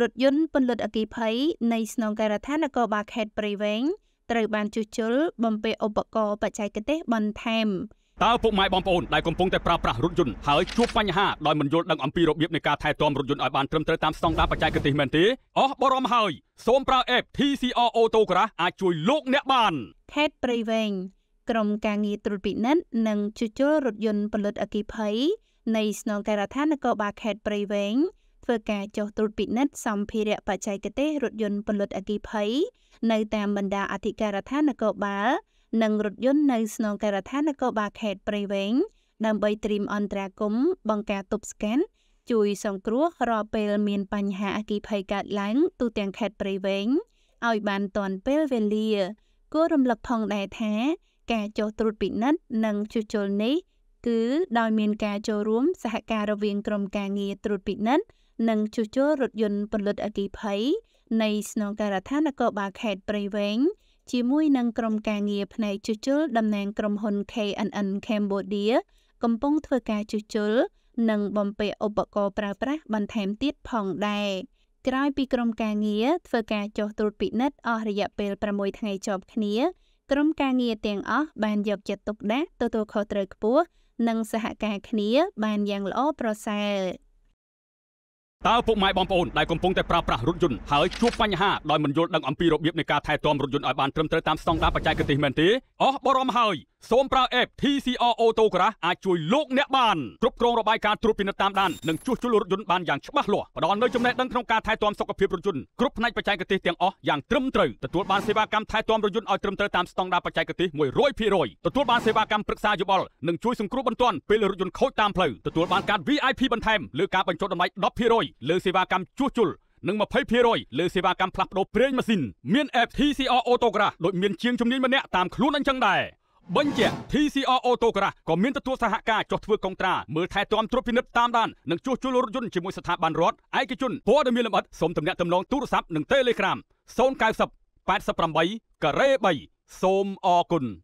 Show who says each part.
Speaker 1: រថយន្តពន្លត់អគ្គិភ័យនៃស្នងការដ្ឋាននគរបាលខេត្តព្រៃវែងត្រូវបានជួសជុលបំពាក់ឧបករណ៍បច្ចេកទេសបន្ថែម
Speaker 2: តើពុកម៉ែបងប្អូនដែលកំពុងតែប្រើប្រាស់រថយន្តហើយជួបបញ្ហាដោយមិនយល់ដឹងអំពីរបៀបនៃការថែទាំរថយន្តឲ្យបានត្រឹមត្រូវតាមស្តង់ដារបច្ចេកទេសមែនទេអស់បរំហើយ សូមប្រើ app TCR Auto Garage អាចជួយលោកអ្នកបា
Speaker 1: នខេត្តព្រៃវែងក្រុមការងារត្រួតពិនិត្យនិងជួសជុលរថយន្តពន្លត់អគ្គិភ័យនៃស្នងការដ្ឋាននគរបាលខេត្តព្រៃវែងធ្វើការចុះត្រួតពិនិត្យសម្ភារៈបច្ចេកទេសរថយន្តពន្លត់អគ្គិភ័យនៅតាមបណ្ដាអធិការដ្ឋាននគរបាលនិងរថយន្តនៅស្នងការដ្ឋាននគរបាលខេត្តព្រៃវែងដើម្បីត្រៀមអន្តរាគមន៍បង្ការទប់ស្កាត់ជួយសង្គ្រោះរាល់ពេលមានបញ្ហាអគ្គិភ័យកើតឡើងទូទាំងខេត្តព្រៃវែងឲ្យបានទាន់ពេលវេលាគួររំលឹកផងដែរថា ការចុះត្រួតពិនិត្យនិងជួសជុលនេះគឺដោយមានការចូលរួមសហការរវាងក្រុមការងារត្រួតពិនិត្យនិងជួសជុលរថយន្តពន្លត់អគ្គិភ័យនៃ ស្នងការដ្ឋាននគរបាលខេត្តព្រៃវែងជាមួយនឹងក្រុមការងារផ្នែកជួសជុលតំណាងក្រុមហ៊ុន KNN Cambodia កំពុងធ្វើការជួសជុលនិងបំពាក់ឧបករណ៍ប្រើប្រាស់បន្ថែមទៀតផងដែរក្រោយពីក្រុមការងារធ្វើការចុះត្រួតពិនិត្យអស់រយៈពេល6ថ្ងៃជាប់គ្នា ក្រុមការងារទាំងអស់បានយកចិត្តទុកដាក់ទទួលខុសត្រូវខ្ពស់និងសហការគ្នា បានយ៉ាងល្អប្រសើរ។
Speaker 2: តើពុកម៉ែបងប្អូនដែលកំពុងតែប្រើប្រាស់រថយន្តហើយជួបបញ្ហាដោយមិនយល់ដឹងអំពីរបៀបនៃការថែទាំរថយន្តឲ្យបានត្រឹមត្រូវតាមស្តង់ដារបច្ចេកទេសមែនទេអស់បរំហើយសូមប្រើ app TCR Auto Garage អាចជួយលោកអ្នកបានគ្រប់គ្រងរបាយការណ៍ត្រួតពិនិត្យតាមដាននិងជួសជុលរថយន្តបានយ៉ាងច្បាស់លាស់ផ្ដល់នូវចំណេះដឹងក្នុងការថែទាំសុខភាពរថយន្តគ្រប់ផ្នែកបច្ចេកទេសទាំងអស់យ៉ាងត្រឹមត្រូវទទួលបានសេវាកម្មថែទាំរថយន្តឲ្យត្រឹមត្រូវតាមស្តង់ដារបច្ចេកទេស100%ទទួលបានសេវាកម្មប្រឹក្សាយោបល់និងជួយសង្គ្រោះបន្ទាន់ពេលរថយន្តខូចតាមផ្លូវទទួលបានកាត VIP បន្ថែមលើការបញ្ចុះតម្លៃ10%លើសេវាកម្មជួសជុលនិង20%លើសេវាកម្មផ្លាស់ប្តូរប្រេងម៉ាស៊ីនមាន app TCR Autograph ដូចមានជាងជំនាញម្នាក់តាមខ្លួនអញ្ចឹងដែរបញ្ជាក់ TCR Auto Garage ក៏មានទទួលសហការចុះធ្វើកុងត្រាមើលថែទាំត្រួតពិនិត្យតាមដាននិងជួសជុលរថយន្តជាមួយស្ថាប័នរដ្ឋឯកជនព័ត៌មានលម្អិតសូមទំនាក់ទំនងទូរស័ព្ទនិង Telegram 090 88ការ៉េ3សូមអរគុណ